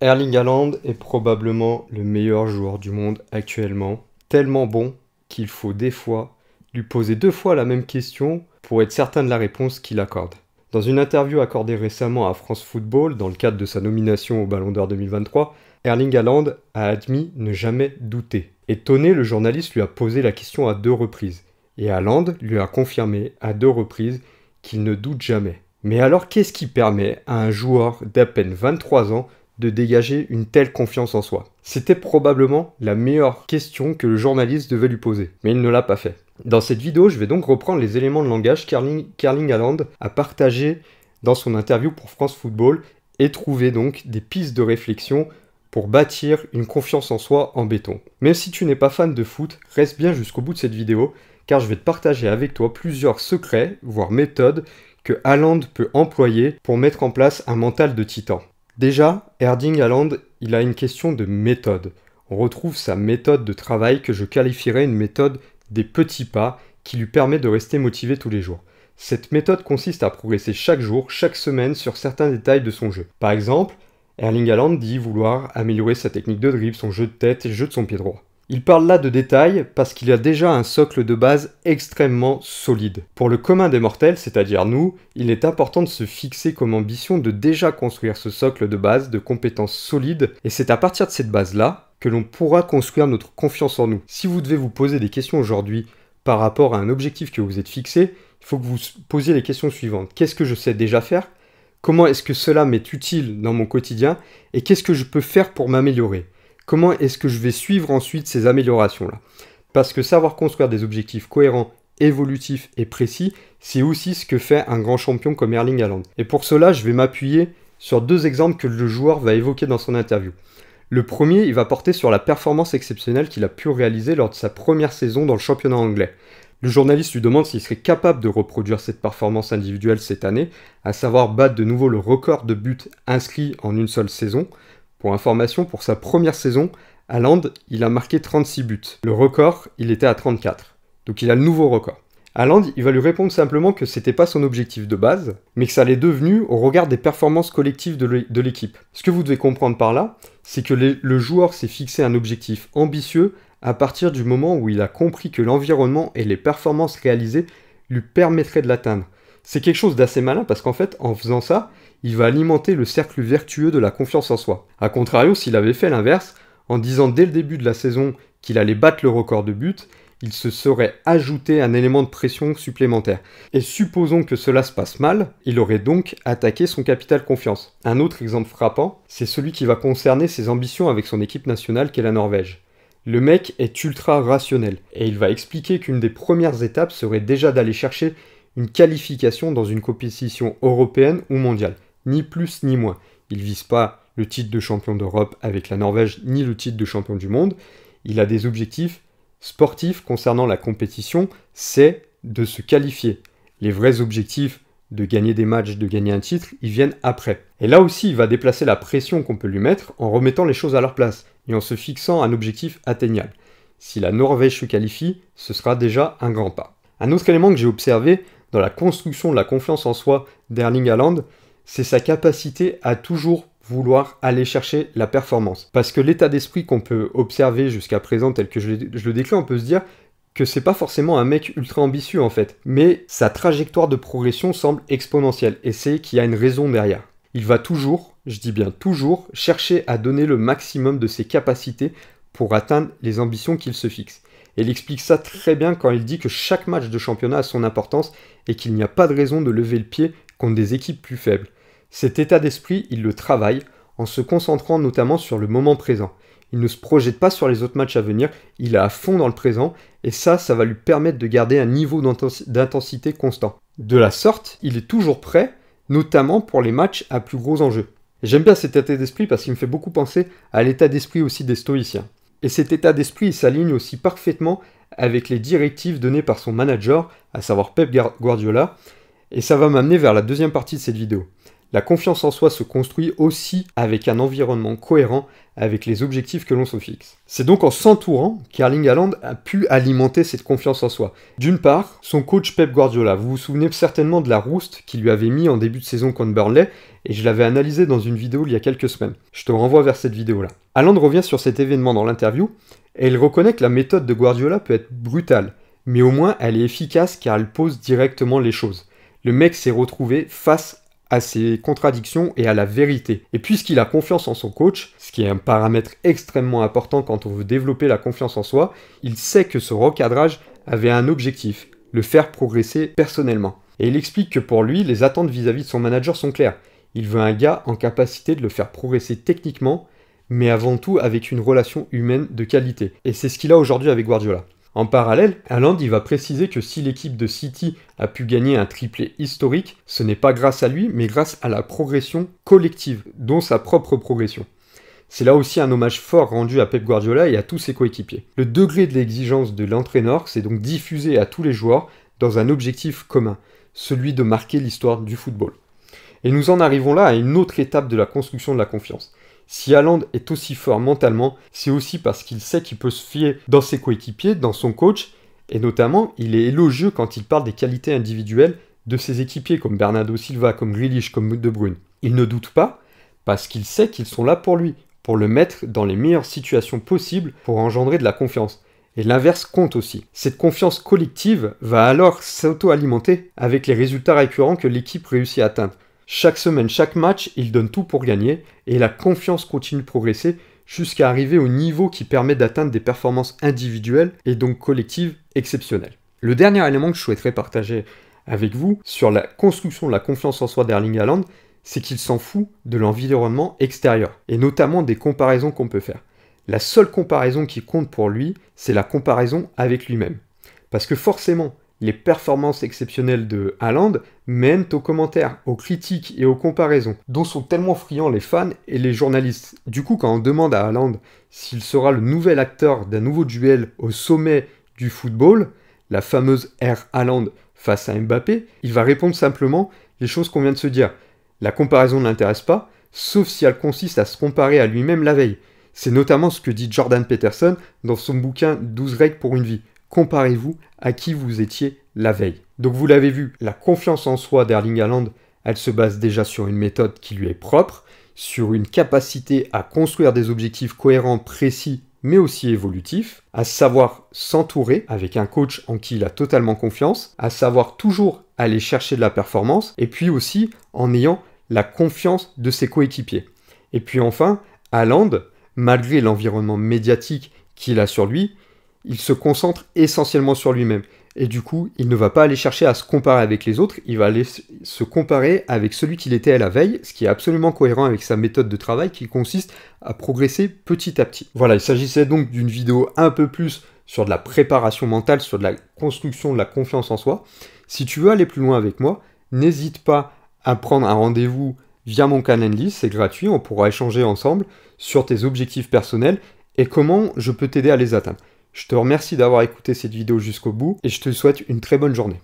Erling Haaland est probablement le meilleur joueur du monde actuellement, tellement bon qu'il faut des fois lui poser deux fois la même question pour être certain de la réponse qu'il accorde. Dans une interview accordée récemment à France Football dans le cadre de sa nomination au Ballon d'Or 2023, Erling Haaland a admis ne jamais douter. Étonné, le journaliste lui a posé la question à deux reprises et Haaland lui a confirmé à deux reprises qu'il ne doute jamais. Mais alors qu'est-ce qui permet à un joueur d'à peine 23 ans de dégager une telle confiance en soi C'était probablement la meilleure question que le journaliste devait lui poser, mais il ne l'a pas fait. Dans cette vidéo, je vais donc reprendre les éléments de langage qu'Erling Haaland a partagé dans son interview pour France Football et trouver donc des pistes de réflexion pour bâtir une confiance en soi en béton. Même si tu n'es pas fan de foot, reste bien jusqu'au bout de cette vidéo car je vais te partager avec toi plusieurs secrets, voire méthodes, que Haaland peut employer pour mettre en place un mental de titan. Déjà, Erding Haaland, il a une question de méthode. On retrouve sa méthode de travail que je qualifierais une méthode des petits pas qui lui permet de rester motivé tous les jours. Cette méthode consiste à progresser chaque jour, chaque semaine sur certains détails de son jeu. Par exemple, Erling Haaland dit vouloir améliorer sa technique de dribble, son jeu de tête et le jeu de son pied droit. Il parle là de détails parce qu'il y a déjà un socle de base extrêmement solide. Pour le commun des mortels, c'est-à-dire nous, il est important de se fixer comme ambition de déjà construire ce socle de base de compétences solides, et c'est à partir de cette base-là que l'on pourra construire notre confiance en nous. Si vous devez vous poser des questions aujourd'hui par rapport à un objectif que vous êtes fixé, il faut que vous posiez les questions suivantes. Qu'est-ce que je sais déjà faire Comment est-ce que cela m'est utile dans mon quotidien Et qu'est-ce que je peux faire pour m'améliorer comment est-ce que je vais suivre ensuite ces améliorations-là Parce que savoir construire des objectifs cohérents évolutifs et précis, c'est aussi ce que fait un grand champion comme Erling Haaland. Et pour cela, je vais m'appuyer sur deux exemples que le joueur va évoquer dans son interview. Le premier, il va porter sur la performance exceptionnelle qu'il a pu réaliser lors de sa première saison dans le championnat anglais. Le journaliste lui demande s'il serait capable de reproduire cette performance individuelle cette année, à savoir battre de nouveau le record de buts inscrits en une seule saison, pour information, pour sa première saison, à Land, il a marqué 36 buts. Le record, il était à 34. Donc il a le nouveau record. Aland, il va lui répondre simplement que ce c'était pas son objectif de base, mais que ça l'est devenu au regard des performances collectives de l'équipe. Ce que vous devez comprendre par là, c'est que le joueur s'est fixé un objectif ambitieux à partir du moment où il a compris que l'environnement et les performances réalisées lui permettraient de l'atteindre. C'est quelque chose d'assez malin parce qu'en fait, en faisant ça, il va alimenter le cercle vertueux de la confiance en soi. A contrario, s'il avait fait l'inverse, en disant dès le début de la saison qu'il allait battre le record de buts, il se serait ajouté un élément de pression supplémentaire. Et supposons que cela se passe mal, il aurait donc attaqué son capital confiance. Un autre exemple frappant, c'est celui qui va concerner ses ambitions avec son équipe nationale qu'est la Norvège. Le mec est ultra rationnel, et il va expliquer qu'une des premières étapes serait déjà d'aller chercher une qualification dans une compétition européenne ou mondiale ni plus ni moins. Il ne vise pas le titre de champion d'Europe avec la Norvège, ni le titre de champion du monde. Il a des objectifs sportifs concernant la compétition, c'est de se qualifier. Les vrais objectifs de gagner des matchs, de gagner un titre, ils viennent après. Et là aussi, il va déplacer la pression qu'on peut lui mettre en remettant les choses à leur place et en se fixant un objectif atteignable. Si la Norvège se qualifie, ce sera déjà un grand pas. Un autre élément que j'ai observé dans la construction de la confiance en soi d'Erling Haaland, c'est sa capacité à toujours vouloir aller chercher la performance. Parce que l'état d'esprit qu'on peut observer jusqu'à présent tel que je, le déclare, on peut se dire que c'est pas forcément un mec ultra ambitieux en fait, mais sa trajectoire de progression semble exponentielle et c'est qu'il y a une raison derrière. Il va toujours, je dis bien toujours, chercher à donner le maximum de ses capacités pour atteindre les ambitions qu'il se fixe. Et il explique ça très bien quand il dit que chaque match de championnat a son importance et qu'il n'y a pas de raison de lever le pied contre des équipes plus faibles. Cet état d'esprit, il le travaille en se concentrant notamment sur le moment présent. Il ne se projette pas sur les autres matchs à venir, il est à fond dans le présent, et ça, ça va lui permettre de garder un niveau d'intensité constant. De la sorte, il est toujours prêt, notamment pour les matchs à plus gros enjeux. J'aime bien cet état d'esprit parce qu'il me fait beaucoup penser à l'état d'esprit aussi des stoïciens. Et cet état d'esprit s'aligne aussi parfaitement avec les directives données par son manager, à savoir Pep Guardiola, et ça va m'amener vers la deuxième partie de cette vidéo. La confiance en soi se construit aussi avec un environnement cohérent avec les objectifs que l'on se fixe. C'est donc en s'entourant qu'Erling Haaland a pu alimenter cette confiance en soi. D'une part, son coach Pep Guardiola. Vous vous souvenez certainement de la rouste qu'il lui avait mis en début de saison contre Burnley et je l'avais analysé dans une vidéo il y a quelques semaines. Je te renvoie vers cette vidéo-là. Haaland revient sur cet événement dans l'interview et il reconnaît que la méthode de Guardiola peut être brutale, mais au moins elle est efficace car elle pose directement les choses. Le mec s'est retrouvé face à à ses contradictions et à la vérité. Et puisqu'il a confiance en son coach, ce qui est un paramètre extrêmement important quand on veut développer la confiance en soi, il sait que ce recadrage avait un objectif, le faire progresser personnellement. Et il explique que pour lui, les attentes vis-à-vis de son manager sont claires. Il veut un gars en capacité de le faire progresser techniquement, mais avant tout avec une relation humaine de qualité. Et c'est ce qu'il a aujourd'hui avec Guardiola. En parallèle, Haaland va préciser que si l'équipe de City a pu gagner un triplé historique, ce n'est pas grâce à lui, mais grâce à la progression collective, dont sa propre progression. C'est là aussi un hommage fort rendu à Pep Guardiola et à tous ses coéquipiers. Le degré de l'exigence de l'entraîneur s'est donc diffusé à tous les joueurs dans un objectif commun, celui de marquer l'histoire du football. Et nous en arrivons là à une autre étape de la construction de la confiance. Si Haaland est aussi fort mentalement, c'est aussi parce qu'il sait qu'il peut se fier dans ses coéquipiers, dans son coach, et notamment, il est élogieux quand il parle des qualités individuelles de ses équipiers comme Bernardo Silva, comme Grealish, comme De Bruyne. Il ne doute pas parce qu'il sait qu'ils sont là pour lui, pour le mettre dans les meilleures situations possibles pour engendrer de la confiance. Et l'inverse compte aussi. Cette confiance collective va alors s'auto-alimenter avec les résultats récurrents que l'équipe réussit à atteindre. Chaque semaine, chaque match, il donne tout pour gagner et la confiance continue de progresser jusqu'à arriver au niveau qui permet d'atteindre des performances individuelles et donc collectives exceptionnelles. Le dernier élément que je souhaiterais partager avec vous sur la construction de la confiance en soi d'Erling Haaland, c'est qu'il s'en fout de l'environnement extérieur et notamment des comparaisons qu'on peut faire. La seule comparaison qui compte pour lui, c'est la comparaison avec lui-même. Parce que forcément, les performances exceptionnelles de Haaland mènent aux commentaires, aux critiques et aux comparaisons, dont sont tellement friands les fans et les journalistes. Du coup, quand on demande à Haaland s'il sera le nouvel acteur d'un nouveau duel au sommet du football, la fameuse R Haaland face à Mbappé, il va répondre simplement les choses qu'on vient de se dire. La comparaison ne l'intéresse pas, sauf si elle consiste à se comparer à lui-même la veille. C'est notamment ce que dit Jordan Peterson dans son bouquin 12 règles pour une vie comparez-vous à qui vous étiez la veille. Donc vous l'avez vu, la confiance en soi d'Erling Haaland, elle se base déjà sur une méthode qui lui est propre, sur une capacité à construire des objectifs cohérents, précis, mais aussi évolutifs, à savoir s'entourer avec un coach en qui il a totalement confiance, à savoir toujours aller chercher de la performance, et puis aussi en ayant la confiance de ses coéquipiers. Et puis enfin, Haaland, malgré l'environnement médiatique qu'il a sur lui, il se concentre essentiellement sur lui-même. Et du coup, il ne va pas aller chercher à se comparer avec les autres, il va aller se comparer avec celui qu'il était à la veille, ce qui est absolument cohérent avec sa méthode de travail qui consiste à progresser petit à petit. Voilà, il s'agissait donc d'une vidéo un peu plus sur de la préparation mentale, sur de la construction de la confiance en soi. Si tu veux aller plus loin avec moi, n'hésite pas à prendre un rendez-vous via mon list, c'est gratuit, on pourra échanger ensemble sur tes objectifs personnels et comment je peux t'aider à les atteindre. Je te remercie d'avoir écouté cette vidéo jusqu'au bout et je te souhaite une très bonne journée.